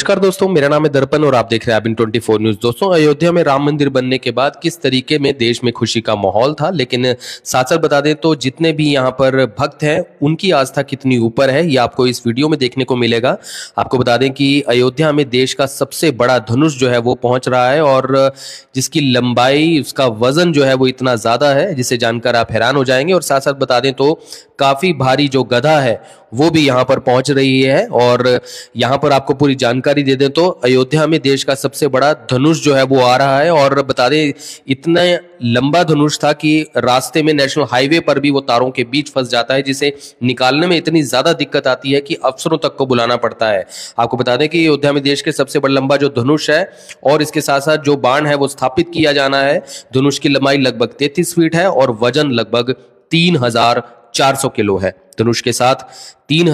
नमस्कार दोस्तों मेरा नाम है दर्पण और आप देख रहे हैं ट्वेंटी फोर न्यूज दोस्तों अयोध्या में राम मंदिर बनने के बाद किस तरीके में देश में खुशी का माहौल था लेकिन साथ साथ बता दें तो जितने भी यहां पर भक्त हैं उनकी आस्था कितनी ऊपर है ये आपको इस वीडियो में देखने को मिलेगा आपको बता दें कि अयोध्या में देश का सबसे बड़ा धनुष जो है वो पहुंच रहा है और जिसकी लंबाई उसका वजन जो है वो इतना ज्यादा है जिसे जानकर आप हैरान हो जाएंगे और साथ साथ बता दें तो काफी भारी जो गधा है वो भी यहाँ पर पहुंच रही है और यहाँ पर आपको पूरी जानकारी जानकारी दे दें तो अयोध्या में देश का सबसे बड़ा धनुष जो है वो आ रहा है और बता दें इतना लंबा धनुष था कि रास्ते में नेशनल हाईवे पर भी वो तारों के बीच फंस जाता है जिसे निकालने में इतनी ज्यादा दिक्कत आती है कि अफसरों तक को बुलाना पड़ता है आपको बता दें कि अयोध्या में देश के सबसे बड़ा लंबा जो धनुष है और इसके साथ साथ जो बाण है वो स्थापित किया जाना है धनुष की लंबाई लगभग तैतीस फीट है और वजन लगभग तीन हजार किलो है धनुष के साथ तीन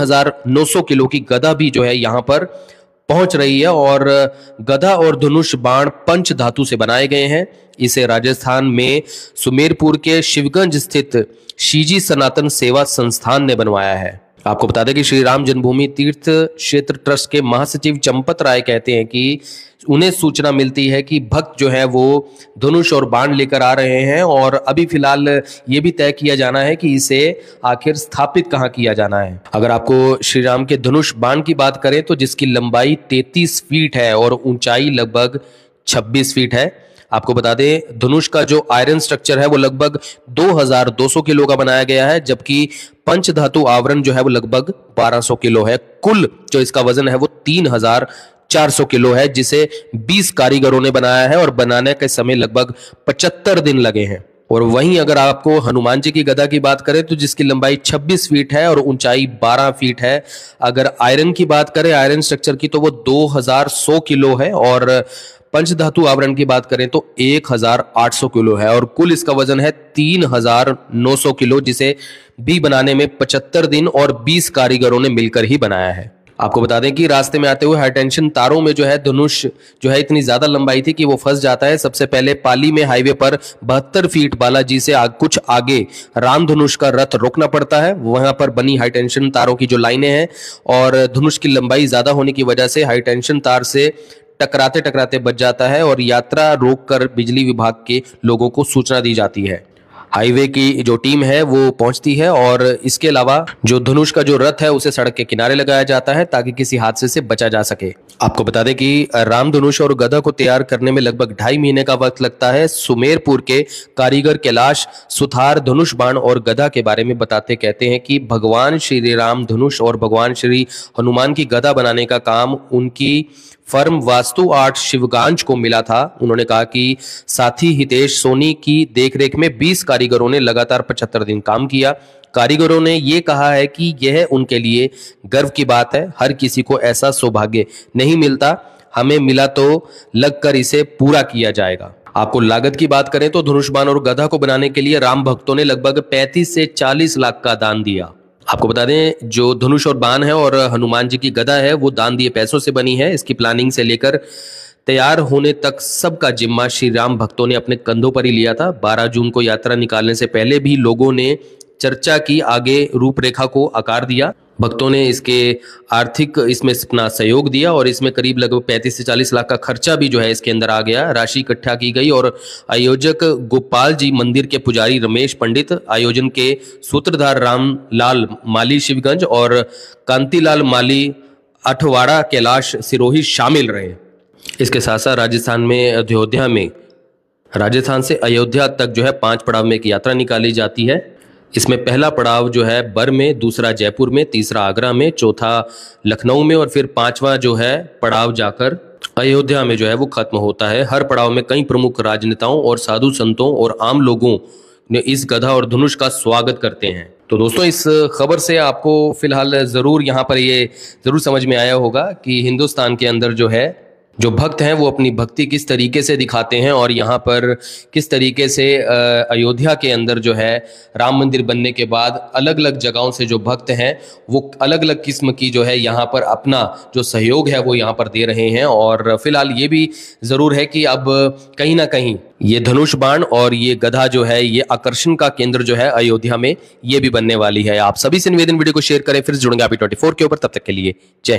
किलो की गदा भी जो है यहां पर पहुंच रही है और गधा और धनुष बाण पंच धातु से बनाए गए हैं इसे राजस्थान में सुमेरपुर के शिवगंज स्थित शीजी सनातन सेवा संस्थान ने बनवाया है आपको बता दें कि श्री राम जन्मभूमि तीर्थ क्षेत्र ट्रस्ट के महासचिव चंपत राय कहते हैं कि उन्हें सूचना मिलती है कि भक्त जो है वो धनुष और बाण लेकर आ रहे हैं और अभी फिलहाल ये भी तय किया जाना है कि इसे आखिर स्थापित कहाँ किया जाना है अगर आपको श्री राम के धनुष बाण की बात करें तो जिसकी लंबाई तैतीस फीट है और ऊंचाई लगभग छब्बीस फीट है आपको बता दें धनुष का जो आयरन स्ट्रक्चर है वो लगभग 2200 किलो का बनाया गया है जबकि पंच धातु आवरण जो है वो लगभग 1200 किलो है कुल जो इसका वजन है वो 3400 किलो है जिसे 20 कारीगरों ने बनाया है और बनाने के समय लगभग पचहत्तर दिन लगे हैं और वहीं अगर आपको हनुमान जी की गदा की बात करें तो जिसकी लंबाई 26 फीट है और ऊंचाई 12 फीट है अगर आयरन की बात करें आयरन स्ट्रक्चर की तो वो 2100 किलो है और पंच धातु आवरण की बात करें तो 1800 किलो है और कुल इसका वजन है 3900 किलो जिसे बी बनाने में 75 दिन और 20 कारीगरों ने मिलकर ही बनाया है आपको बता दें कि रास्ते में आते हुए हाई टेंशन तारों में जो है धनुष जो है इतनी ज्यादा लंबाई थी कि वो फंस जाता है सबसे पहले पाली में हाईवे पर बहत्तर फीट बालाजी से आग, कुछ आगे राम धनुष का रथ रोकना पड़ता है वहां पर बनी हाई टेंशन तारों की जो लाइनें हैं और धनुष की लंबाई ज्यादा होने की वजह से हाई टेंशन तार से टकराते टकराते बच जाता है और यात्रा रोककर बिजली विभाग के लोगों को सूचना दी जाती है हाईवे की जो टीम है वो पहुंचती है और इसके अलावा जो धनुष का जो रथ है उसे सड़क के किनारे लगाया जाता है ताकि किसी हादसे से बचा जा सके आपको बता दें कि राम धनुष और गधा को तैयार करने में लगभग ढाई महीने का वक्त लगता है सुमेरपुर के कारीगर कैलाश सुथार धनुष बाण और गधा के बारे में बताते कहते हैं कि भगवान श्री राम धनुष और भगवान श्री हनुमान की गधा बनाने का काम उनकी फर्म वास्तु आर्ट शिवगांज को मिला था उन्होंने कहा कि साथी हितेश सोनी की देखरेख में 20 कारीगरों ने लगातार 75 दिन काम किया कारीगरों ने यह कहा है कि यह उनके लिए गर्व की बात है हर किसी को ऐसा सौभाग्य नहीं मिलता हमें मिला तो लगकर इसे पूरा किया जाएगा आपको लागत की बात करें तो धनुष्बान और गधा को बनाने के लिए राम भक्तों ने लगभग 35 से 40 लाख का दान दिया आपको बता दें जो धनुष और बाण है और हनुमान जी की गदा है वो दान दिए पैसों से बनी है इसकी प्लानिंग से लेकर तैयार होने तक सबका जिम्मा श्री राम भक्तों ने अपने कंधों पर ही लिया था बारह जून को यात्रा निकालने से पहले भी लोगों ने चर्चा की आगे रूपरेखा को आकार दिया भक्तों ने इसके आर्थिक इसमें अपना सहयोग दिया और इसमें करीब लगभग पैंतीस से चालीस लाख का खर्चा भी जो है इसके अंदर आ गया राशि इकट्ठा की गई और आयोजक गोपाल जी मंदिर के पुजारी रमेश पंडित आयोजन के सूत्रधार राम लाल माली शिवगंज और कांतिलाल माली अठवाड़ा कैलाश सिरोही शामिल रहे इसके साथ साथ राजस्थान में अयोध्या में राजस्थान से अयोध्या तक जो है पांच पड़ाव में एक यात्रा निकाली जाती है इसमें पहला पड़ाव जो है बर में दूसरा जयपुर में तीसरा आगरा में चौथा लखनऊ में और फिर पांचवा जो है पड़ाव जाकर अयोध्या में जो है वो खत्म होता है हर पड़ाव में कई प्रमुख राजनेताओं और साधु संतों और आम लोगों ने इस गधा और धनुष का स्वागत करते हैं तो दोस्तों इस खबर से आपको फिलहाल ज़रूर यहाँ पर ये ज़रूर समझ में आया होगा कि हिंदुस्तान के अंदर जो है जो भक्त हैं वो अपनी भक्ति किस तरीके से दिखाते हैं और यहाँ पर किस तरीके से अयोध्या के अंदर जो है राम मंदिर बनने के बाद अलग अलग जगहों से जो भक्त हैं वो अलग अलग किस्म की जो है यहाँ पर अपना जो सहयोग है वो यहाँ पर दे रहे हैं और फिलहाल ये भी ज़रूर है कि अब कहीं ना कहीं ये धनुष बाण और ये गधा जो है ये आकर्षण का केंद्र जो है अयोध्या में ये भी बनने वाली है आप सभी से निवेदन वीडियो को शेयर करें फिर जुड़ेंगे आप ट्वेंटी के ऊपर तब तक के लिए जय